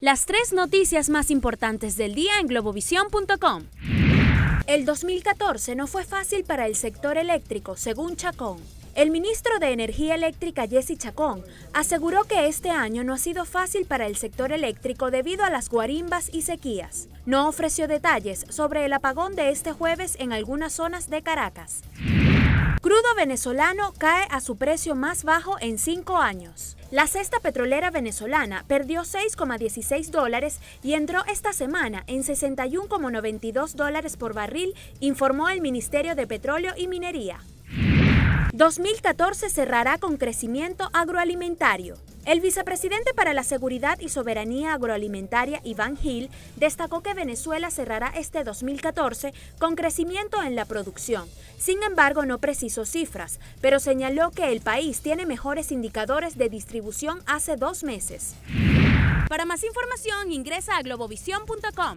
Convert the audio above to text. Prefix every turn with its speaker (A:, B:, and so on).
A: Las tres noticias más importantes del día en globovisión.com. El 2014 no fue fácil para el sector eléctrico, según Chacón. El ministro de Energía Eléctrica, Jesse Chacón, aseguró que este año no ha sido fácil para el sector eléctrico debido a las guarimbas y sequías. No ofreció detalles sobre el apagón de este jueves en algunas zonas de Caracas. Crudo venezolano cae a su precio más bajo en cinco años. La cesta petrolera venezolana perdió 6,16 dólares y entró esta semana en 61,92 dólares por barril, informó el Ministerio de Petróleo y Minería. 2014 cerrará con crecimiento agroalimentario. El vicepresidente para la Seguridad y Soberanía Agroalimentaria, Iván Gil, destacó que Venezuela cerrará este 2014 con crecimiento en la producción. Sin embargo, no precisó cifras, pero señaló que el país tiene mejores indicadores de distribución hace dos meses. Para más información, ingresa a globovision.com.